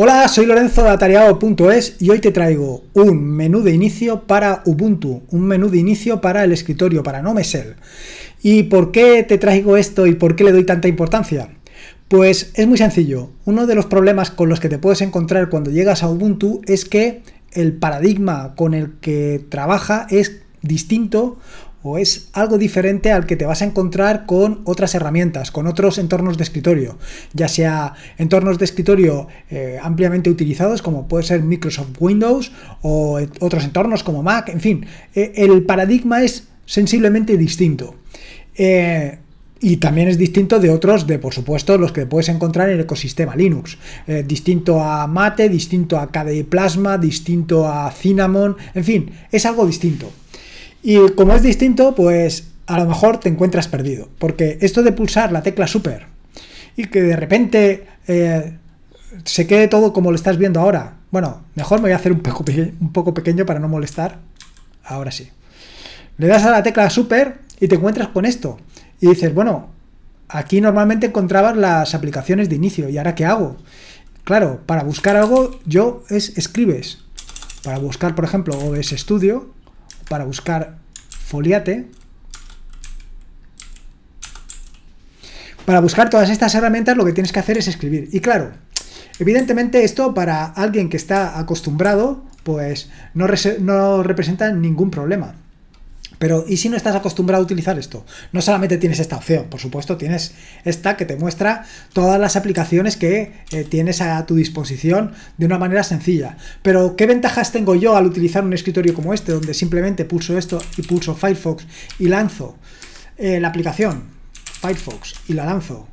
Hola, soy Lorenzo de Atareado.es y hoy te traigo un menú de inicio para Ubuntu, un menú de inicio para el escritorio, para No Mesel. ¿Y por qué te traigo esto y por qué le doy tanta importancia? Pues es muy sencillo. Uno de los problemas con los que te puedes encontrar cuando llegas a Ubuntu es que el paradigma con el que trabaja es distinto es algo diferente al que te vas a encontrar con otras herramientas, con otros entornos de escritorio, ya sea entornos de escritorio eh, ampliamente utilizados como puede ser Microsoft Windows o otros entornos como Mac, en fin, eh, el paradigma es sensiblemente distinto. Eh, y también es distinto de otros, de por supuesto, los que puedes encontrar en el ecosistema Linux. distinto a Mate, distinto a KDE Plasma, distinto a Cinnamon, en fin, es algo distinto. Y como es distinto, pues a lo mejor te encuentras perdido. Porque esto de pulsar la tecla super y que de repente eh, se quede todo como lo estás viendo ahora. Bueno, mejor me voy a hacer un poco, un poco pequeño para no molestar. Ahora sí. Le das a la tecla super y te encuentras con esto. Y dices, bueno, aquí normalmente encontrabas las aplicaciones de inicio. ¿Y ahora qué hago? Claro, para buscar algo, yo es escribes. Para buscar, por ejemplo, OBS Studio, para buscar foliate, para buscar todas estas herramientas lo que tienes que hacer es escribir. Y claro, evidentemente esto para alguien que está acostumbrado, pues no, representa ningún problema. Pero, ¿y si no estás acostumbrado a utilizar esto? No solamente tienes esta opción, por supuesto, tienes esta que te muestra todas las aplicaciones que eh, tienes a tu disposición de una manera sencilla. Pero, ¿qué ventajas tengo yo al utilizar un escritorio como este, donde simplemente pulso esto y pulso Firefox y lanzo eh, la aplicación Firefox y la lanzo?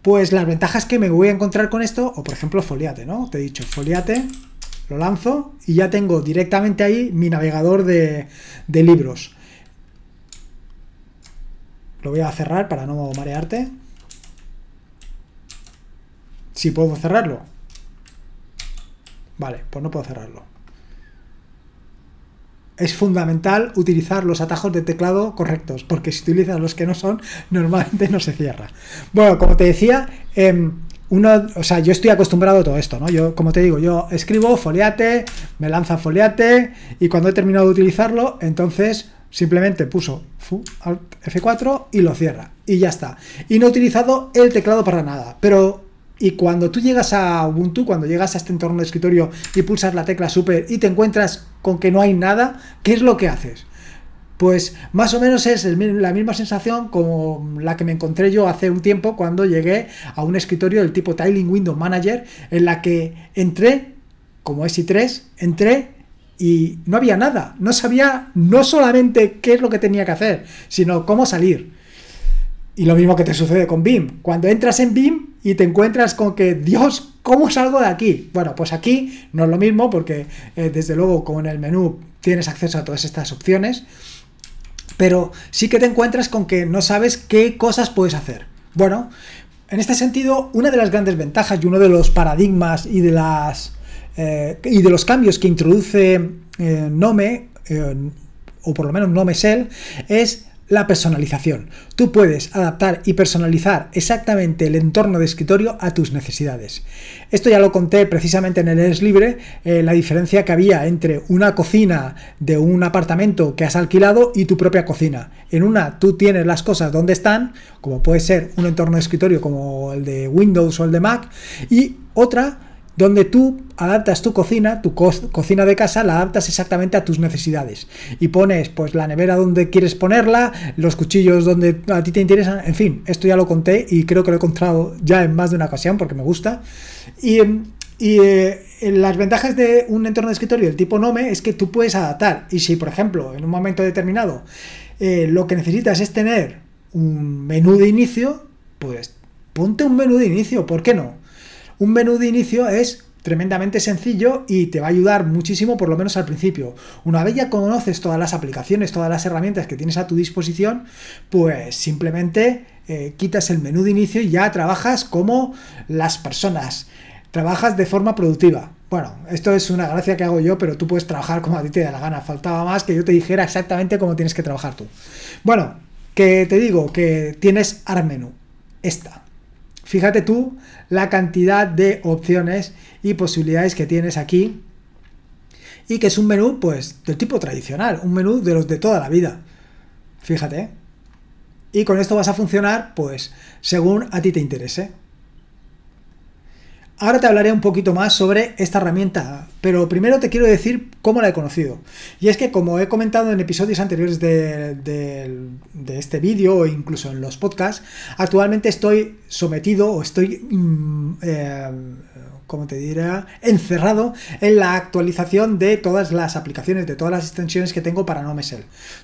Pues las ventajas que me voy a encontrar con esto, o por ejemplo, foliate, ¿no? Te he dicho, foliate lo lanzo y ya tengo directamente ahí mi navegador de libros. Lo voy a cerrar para no marearte. Si puedo cerrarlo. Vale, pues no puedo cerrarlo. Es fundamental utilizar los atajos de teclado correctos, porque si utilizas los que no son, normalmente no se cierra. Bueno, como te decía, em, uno, o sea, yo estoy acostumbrado a todo esto, ¿no? Yo, como te digo, yo escribo foliate, me lanza foliate, y cuando he terminado de utilizarlo, entonces Simplemente puso F4 y lo cierra. Y ya está. Y no he utilizado el teclado para nada. Pero y cuando tú llegas a Ubuntu, cuando llegas a este entorno de escritorio y pulsas la tecla super y te encuentras con que no hay nada, ¿qué es lo que haces? Pues más o menos es la misma sensación como la que me encontré yo hace un tiempo cuando llegué a un escritorio del tipo Tiling Window Manager en la que entré, como es i3, entré y no había nada. No sabía no solamente qué es lo que tenía que hacer, sino cómo salir. Y lo mismo que te sucede con BIM. Cuando entras en BIM y te encuentras con que, Dios, ¿cómo salgo de aquí? Bueno, pues aquí no es lo mismo porque eh, desde luego con el menú tienes acceso a todas estas opciones, pero sí que te encuentras con que no sabes qué cosas puedes hacer. Bueno, en este sentido, una de las grandes ventajas y uno de los paradigmas y de las eh, y de los cambios que introduce eh, Nome, eh, o por lo menos Nome Shell, es la personalización. Tú puedes adaptar y personalizar exactamente el entorno de escritorio a tus necesidades. Esto ya lo conté precisamente en el ES Libre, la diferencia que había entre una cocina de un apartamento que has alquilado y tu propia cocina. En una tú tienes las cosas donde están, como puede ser un entorno de escritorio como el de Windows o el de Mac, y otra donde tú adaptas tu cocina, tu cocina de casa, la adaptas exactamente a tus necesidades. Y pones pues la nevera donde quieres ponerla, los cuchillos donde a ti te interesan, en fin, esto ya lo conté y creo que lo he encontrado ya en más de una ocasión porque me gusta. Y, em, y eh, las ventajas de un entorno de escritorio del tipo Nome es que tú puedes adaptar. Y si, por ejemplo, en un momento determinado eh, lo que necesitas es tener un menú de inicio, pues ponte un menú de inicio, ¿por qué no? Un menú de inicio es tremendamente sencillo y te va a ayudar muchísimo, por lo menos al principio. Una vez ya conoces todas las aplicaciones, todas las herramientas que tienes a tu disposición, pues simplemente eh, quitas el menú de inicio y ya trabajas como las personas. Trabajas de forma productiva. Bueno, esto es una gracia que hago yo, pero tú puedes trabajar como a ti te da la gana. Faltaba más que yo te dijera exactamente cómo tienes que trabajar tú. Bueno, que te digo que tienes Armenu. Esta. Fíjate tú la cantidad de opciones y posibilidades que tienes aquí y que es un menú pues del tipo tradicional, un menú de los de toda la vida. Fíjate. Y con esto vas a funcionar pues según a ti te interese. Ahora te hablaré un poquito más sobre esta herramienta, pero primero te quiero decir cómo la he conocido. Y es que como he comentado en episodios anteriores de, este vídeo o incluso en los podcasts, actualmente estoy sometido o estoy... Mm, eh, como te dirá, encerrado en la actualización de todas las aplicaciones, de todas las extensiones que tengo para no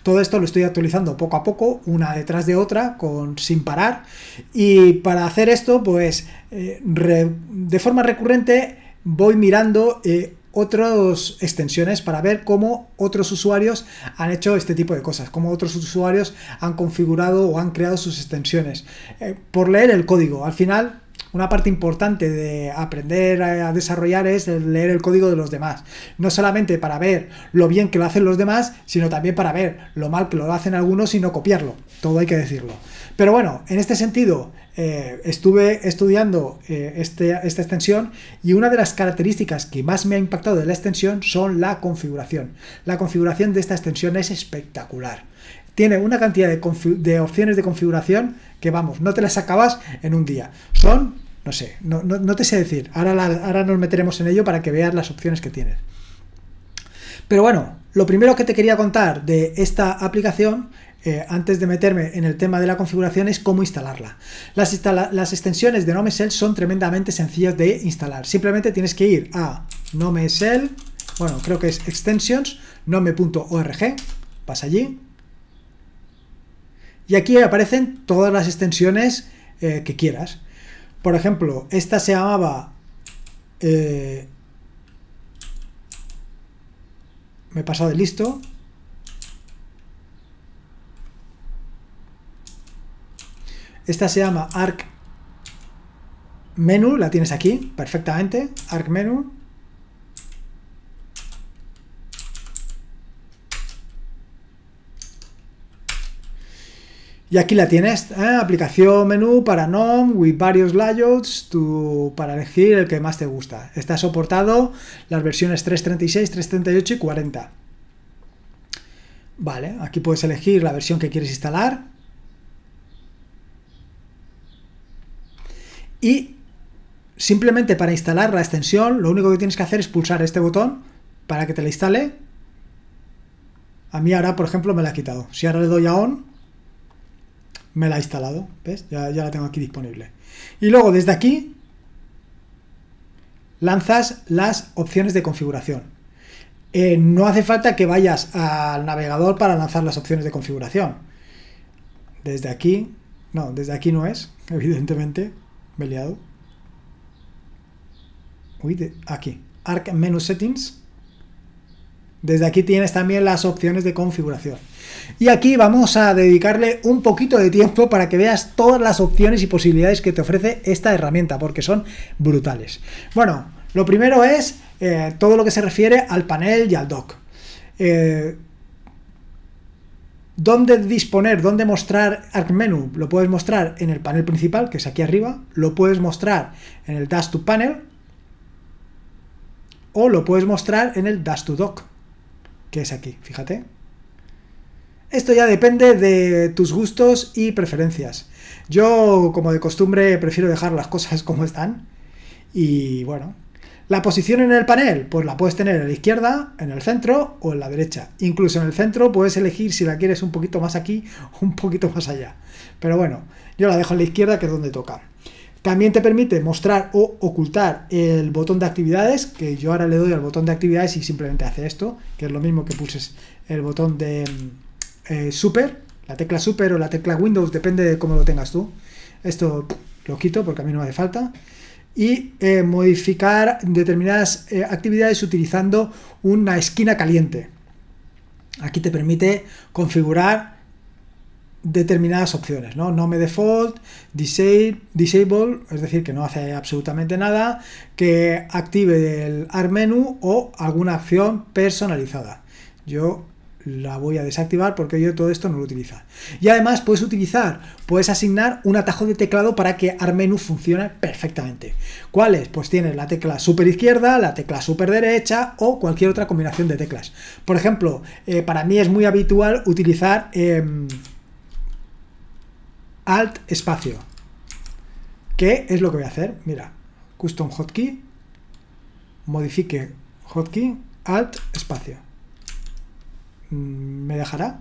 Todo esto lo estoy actualizando poco a poco, una detrás de otra, con, sin parar. Y para hacer esto, pues eh, de forma recurrente voy mirando eh, otras extensiones para ver cómo otros usuarios han hecho este tipo de cosas, cómo otros usuarios han configurado o han creado sus extensiones, eh, por leer el código. Al final, una parte importante de aprender a desarrollar es leer el código de los demás. No solamente para ver lo bien que lo hacen los demás, sino también para ver lo mal que lo hacen algunos y no copiarlo. Todo hay que decirlo. Pero bueno, en este sentido, eh, estuve estudiando eh, este, esta extensión y una de las características que más me ha impactado de la extensión son la configuración. La configuración de esta extensión es espectacular tiene una cantidad de, opciones de configuración que, vamos, no te las acabas en un día. Son, no sé, no, te sé decir. Ahora, ahora nos meteremos en ello para que veas las opciones que tienes. Pero bueno, lo primero que te quería contar de esta aplicación eh, antes de meterme en el tema de la configuración es cómo instalarla. Las, extensiones de Nome son tremendamente sencillas de instalar. Simplemente tienes que ir a Nome bueno, creo que es extensions, nome.org, vas allí, y aquí aparecen todas las extensiones eh, que quieras. Por ejemplo, esta se llamaba... Eh, me he pasado de listo. Esta se llama Arc Menu, la tienes aquí perfectamente, Arc Menu. Y aquí la tienes, ¿eh? aplicación menú para NOM with varios layouts para elegir el que más te gusta. Está soportado las versiones 336, 338 y 40. Vale, aquí puedes elegir la versión que quieres instalar. Y simplemente para instalar la extensión, lo único que tienes que hacer es pulsar este botón para que te la instale. A mí ahora, por ejemplo, me la ha quitado. Si ahora le doy a ON, me la ha instalado, ¿ves? Ya, la tengo aquí disponible. Y luego desde aquí lanzas las opciones de configuración. Eh, no hace falta que vayas al navegador para lanzar las opciones de configuración. Desde aquí, no, desde aquí no es, evidentemente, me liado. Uy, aquí, Arc Menu Settings. Desde aquí tienes también las opciones de configuración. Y aquí vamos a dedicarle un poquito de tiempo para que veas todas las opciones y posibilidades que te ofrece esta herramienta, porque son brutales. Bueno, lo primero es eh, todo lo que se refiere al panel y al dock. Eh, ¿Dónde disponer, dónde mostrar ArcMenu? Lo puedes mostrar en el panel principal, que es aquí arriba, lo puedes mostrar en el Dash to Panel o lo puedes mostrar en el Dash to Dock, que es aquí, fíjate. Esto ya depende de tus gustos y preferencias. Yo, como de costumbre, prefiero dejar las cosas como están. Y bueno, la posición en el panel, pues la puedes tener en la izquierda, en el centro o en la derecha. Incluso en el centro puedes elegir si la quieres un poquito más aquí o un poquito más allá. Pero bueno, yo la dejo en la izquierda que es donde toca. También te permite mostrar o ocultar el botón de actividades, que yo ahora le doy al botón de actividades y simplemente hace esto, que es lo mismo que pulses el botón de mm, eh, super, la tecla super o la tecla Windows, depende de cómo lo tengas tú. Esto lo quito porque a mí no me hace falta. Y eh, modificar determinadas eh, actividades utilizando una esquina caliente. Aquí te permite configurar determinadas opciones, ¿no? me default, disable, disable, es decir, que no hace absolutamente nada, que active el ART menu o alguna acción personalizada. Yo la voy a desactivar porque yo todo esto no lo utiliza Y además puedes utilizar, puedes asignar un atajo de teclado para que ARMenu funcione perfectamente. ¿Cuáles? Pues tienes la tecla super izquierda, la tecla super derecha o cualquier otra combinación de teclas. Por ejemplo, eh, para mí es muy habitual utilizar em, Alt espacio. ¿Qué es lo que voy a hacer? Mira, custom hotkey, modifique hotkey, Alt espacio ¿Me dejará?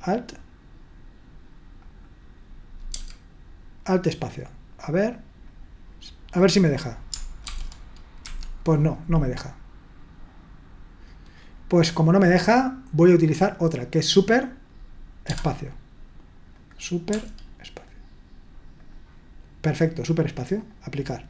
Alt. Alt espacio. A ver. A ver si me deja. Pues no, no me deja. Pues como no me deja, voy a utilizar otra, que es super espacio. Super espacio. Perfecto, super espacio. Aplicar.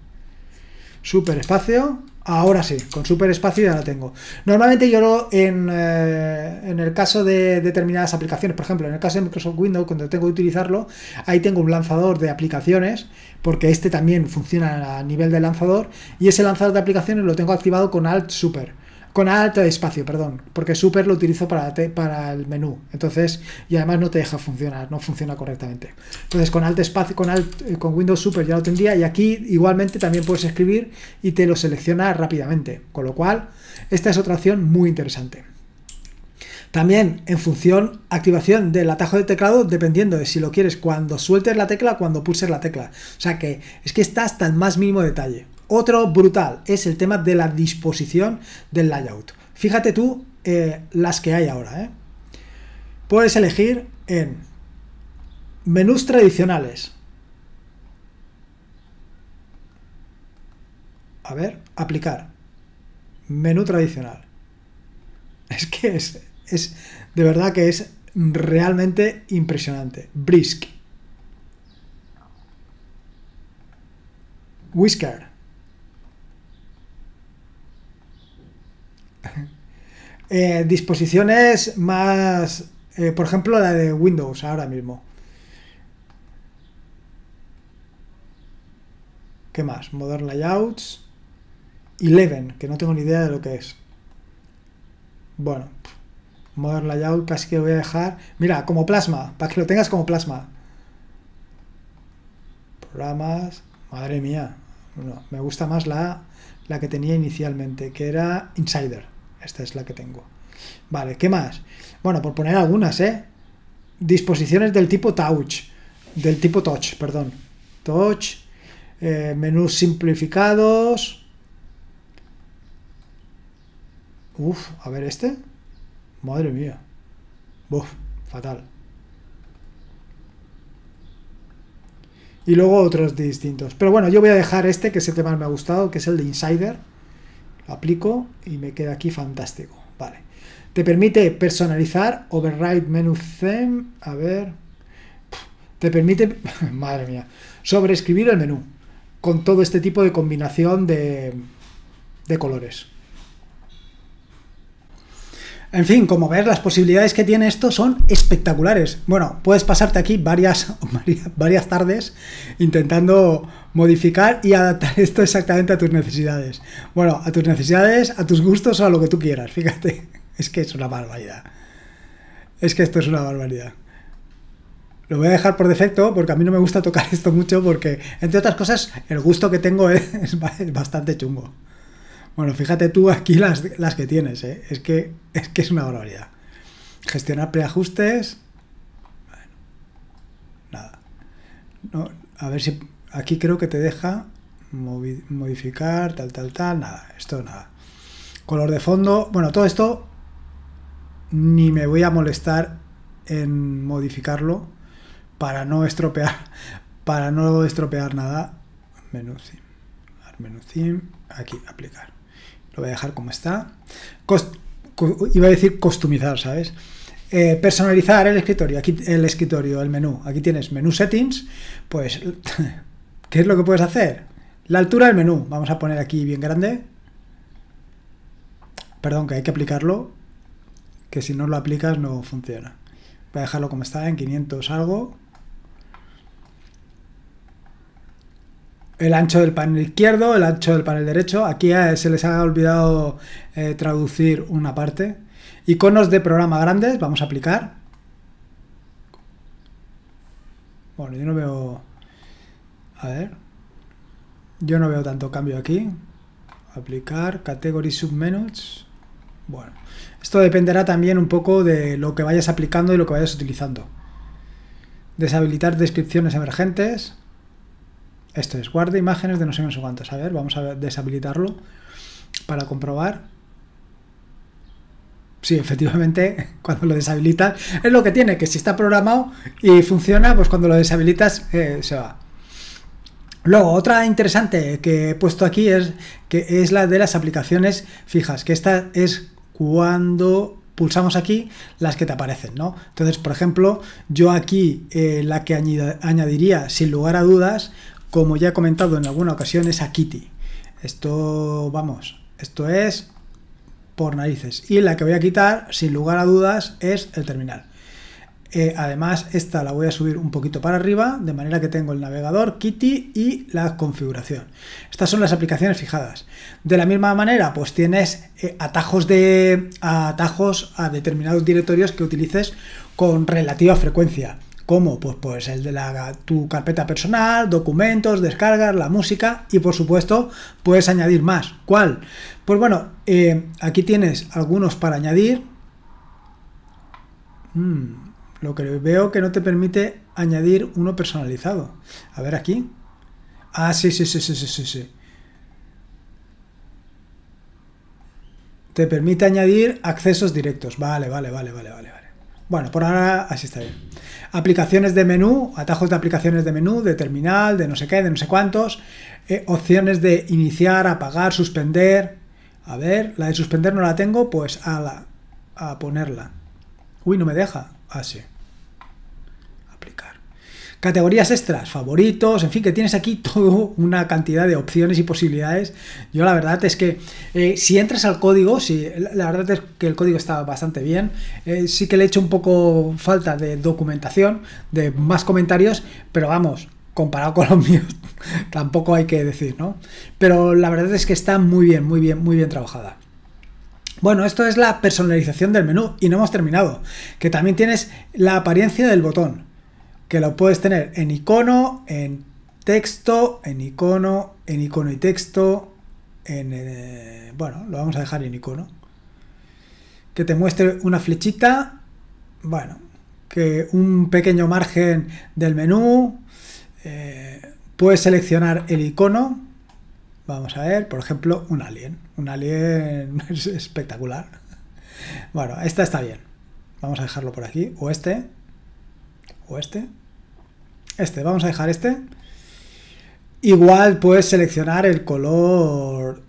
Super espacio. Ahora sí, con super espacio ya lo tengo. Normalmente yo en, eh, en el caso de determinadas aplicaciones, por ejemplo, en el caso de Microsoft Windows, cuando tengo que utilizarlo, ahí tengo un lanzador de aplicaciones, porque este también funciona a nivel de lanzador, y ese lanzador de aplicaciones lo tengo activado con Alt Super con alto espacio, perdón, porque super lo utilizo para, para el menú, entonces, y además no te deja funcionar, no funciona correctamente. Entonces, con alto espacio, con, eh, con Windows super ya lo tendría, y aquí igualmente también puedes escribir y te lo selecciona rápidamente, con lo cual, esta es otra opción muy interesante. También en función activación del atajo de teclado, dependiendo de si lo quieres cuando sueltes la tecla o cuando pulses la tecla. O sea que es que está hasta el más mínimo detalle. Otro brutal es el tema de la disposición del layout. Fíjate tú eh, las que hay ahora. Eh. Puedes elegir en menús tradicionales. A ver, aplicar. Menú tradicional. Es que es, es de verdad que es realmente impresionante. Brisk. Whisker. Eh, disposiciones más, eh, por ejemplo, la de Windows ahora mismo. ¿Qué más? Modern Layouts. 11, que no tengo ni idea de lo que es. Bueno, Modern Layout casi que voy a dejar. Mira, como plasma, para que lo tengas como plasma. Programas. Madre mía. No, me gusta más la, la que tenía inicialmente, que era Insider. Esta es la que tengo. Vale, ¿qué más? Bueno, por poner algunas, ¿eh? Disposiciones del tipo touch. Del tipo touch, perdón. Touch. Eh, menús simplificados. Uf, a ver este. Madre mía. Uf, fatal. Y luego otros distintos. Pero bueno, yo voy a dejar este, que es el que más me ha gustado, que es el de Insider aplico y me queda aquí fantástico. Vale. Te permite personalizar, override menu theme, a ver. Te permite, madre mía, sobrescribir el menú con todo este tipo de combinación de, de colores. En fin, como ves, las posibilidades que tiene esto son espectaculares. Bueno, puedes pasarte aquí varias, varias tardes intentando modificar y adaptar esto exactamente a tus necesidades. Bueno, a tus necesidades, a tus gustos o a lo que tú quieras, fíjate. Es que es una barbaridad. Es que esto es una barbaridad. Lo voy a dejar por defecto porque a mí no me gusta tocar esto mucho porque, entre otras cosas, el gusto que tengo es bastante chungo. Bueno, fíjate tú aquí las, que tienes, ¿eh? es, que, es que es una barbaridad. Gestionar preajustes. nada. a ver si aquí creo que te deja modificar, tal, tal, tal. Nada, esto nada. Color de fondo. Bueno, todo esto ni me voy a molestar en modificarlo para no estropear para no estropear nada menú sim aquí aplicar lo voy a dejar como está. iba a decir customizar, ¿sabes? Eh, personalizar el escritorio, aquí el escritorio, el menú. Aquí tienes menú settings, pues, ¿qué es lo que puedes hacer? La altura del menú, vamos a poner aquí bien grande. Perdón, que hay que aplicarlo, que si no lo aplicas no funciona. Voy a dejarlo como está, en 500 algo. el ancho del panel izquierdo, el ancho del panel derecho. Aquí eh, se les ha olvidado eh, traducir una parte. Iconos de programa grandes, vamos a aplicar. Bueno, yo no veo... A ver. Yo no veo tanto cambio aquí. Aplicar, category submenús. Bueno, esto dependerá también un poco de lo que vayas aplicando y lo que vayas utilizando. Deshabilitar descripciones emergentes. Esto es, guarda imágenes de no sé, en su cuántos. A ver, vamos a deshabilitarlo para comprobar. Sí, efectivamente, cuando lo deshabilita es lo que tiene, que si está programado y funciona, pues cuando lo deshabilitas eh, se va. Luego, otra interesante que he puesto aquí es que es la de las aplicaciones fijas, que esta es cuando pulsamos aquí las que te aparecen, ¿no? Entonces, por ejemplo, yo aquí eh, la que añadiría sin lugar a dudas como ya he comentado en alguna ocasión, es a Kitty. Esto, vamos, esto es por narices. Y la que voy a quitar, sin lugar a dudas, es el terminal. Eh, además, esta la voy a subir un poquito para arriba, de manera que tengo el navegador, Kitty y la configuración. Estas son las aplicaciones fijadas. De la misma manera, pues tienes eh, atajos, de, atajos a determinados directorios que utilices con relativa frecuencia. ¿Cómo? Pues, pues, el de la, tu carpeta personal, documentos, descargas, la música y por supuesto puedes añadir más. ¿Cuál? Pues bueno, eh, aquí tienes algunos para añadir. Mm, lo que veo que no te permite añadir uno personalizado. A ver aquí. Ah, sí, sí, sí, sí, sí, sí. Te permite añadir accesos directos. vale, vale, vale, vale. vale. Bueno, por ahora así está bien. Aplicaciones de menú, atajos de aplicaciones de menú, de terminal, de no sé qué, de no sé cuántos. Eh, opciones de iniciar, apagar, suspender. A ver, la de suspender no la tengo, pues a, la, a ponerla. Uy, no me deja. Ah, sí. Categorías extras, favoritos, en fin, que tienes aquí toda una cantidad de opciones y posibilidades. Yo la verdad es que eh, si entras al código, si, la verdad es que el código está bastante bien. Eh, sí que le he hecho un poco falta de documentación, de más comentarios, pero vamos, comparado con los míos, tampoco hay que decir, ¿no? Pero la verdad es que está muy bien, muy bien, muy bien trabajada. Bueno, esto es la personalización del menú y no hemos terminado, que también tienes la apariencia del botón que lo puedes tener en icono, en texto, en icono, en icono y texto, en, eh, bueno, lo vamos a dejar en icono. Que te muestre una flechita, bueno, que un pequeño margen del menú, eh, puedes seleccionar el icono, vamos a ver, por ejemplo, un alien, un alien es espectacular. Bueno, esta está bien, vamos a dejarlo por aquí, o este, o este. Este, vamos a dejar este. Igual puedes seleccionar el color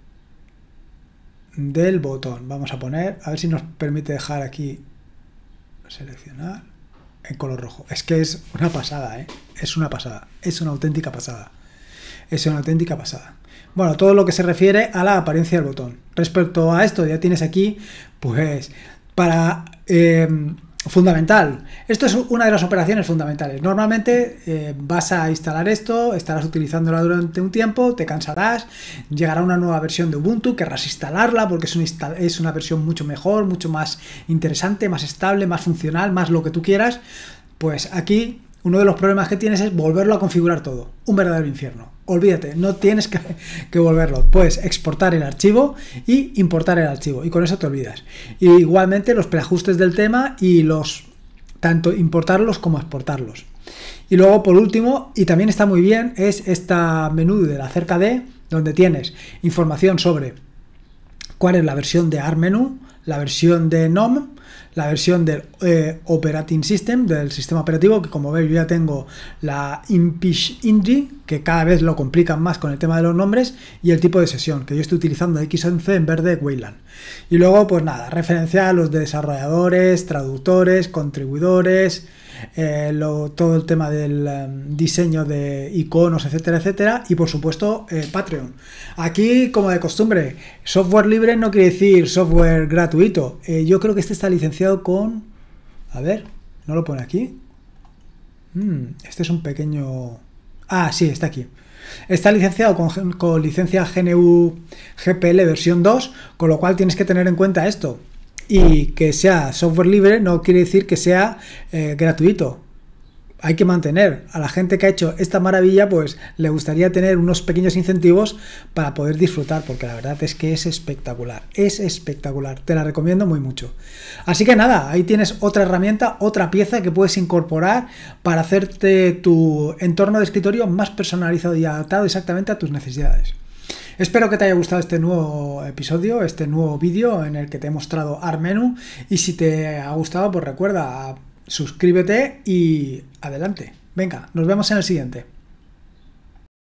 del botón. Vamos a poner, a ver si nos permite dejar aquí seleccionar en color rojo. Es que es una pasada, ¿eh? Es una pasada, es una auténtica pasada. Es una auténtica pasada. Bueno, todo lo que se refiere a la apariencia del botón. Respecto a esto, ya tienes aquí, pues, para eh, Fundamental. Esto es una de las operaciones fundamentales. Normalmente eh, vas a instalar esto, estarás utilizándola durante un tiempo, te cansarás, llegará una nueva versión de Ubuntu, querrás instalarla porque es es una versión mucho mejor, mucho más interesante, más estable, más funcional, más lo que tú quieras. Pues aquí uno de los problemas que tienes es volverlo a configurar todo. Un verdadero infierno olvídate, no tienes que, volverlo. Puedes exportar el archivo y importar el archivo y con eso te olvidas. igualmente los preajustes del tema y los tanto importarlos como exportarlos. Y luego por último, y también está muy bien, es esta menú de la cerca de donde tienes información sobre cuál es la versión de armenu la versión de NOM, la versión del eh, Operating System, del sistema operativo, que como veis yo ya tengo la Impish Indie, que cada vez lo complican más con el tema de los nombres, y el tipo de sesión, que yo estoy utilizando x11 en vez de Wayland. Y luego, pues nada, referencia a los desarrolladores, traductores, contribuidores, eh, todo el tema del em, diseño de iconos, etcétera, etcétera, y por supuesto eh, Patreon. Aquí, como de costumbre, software libre no quiere decir software gratuito. Eh, yo creo que este está licenciado con... A ver, ¿no lo pone aquí? Mm, este es un pequeño... Ah, sí, está aquí. Está licenciado con, con licencia GNU GPL versión 2, con lo cual tienes que tener en cuenta esto y que sea software libre no quiere decir que sea eh, gratuito. Hay que mantener a la gente que ha hecho esta maravilla, pues le gustaría tener unos pequeños incentivos para poder disfrutar, porque la verdad es que es espectacular, es espectacular, te la recomiendo muy mucho. Así que nada, ahí tienes otra herramienta, otra pieza que puedes incorporar para hacerte tu entorno de escritorio más personalizado y adaptado exactamente a tus necesidades. Espero que te haya gustado este nuevo episodio, este nuevo vídeo en el que te he mostrado Armenu y si te ha gustado pues recuerda suscríbete y adelante. Venga, nos vemos en el siguiente.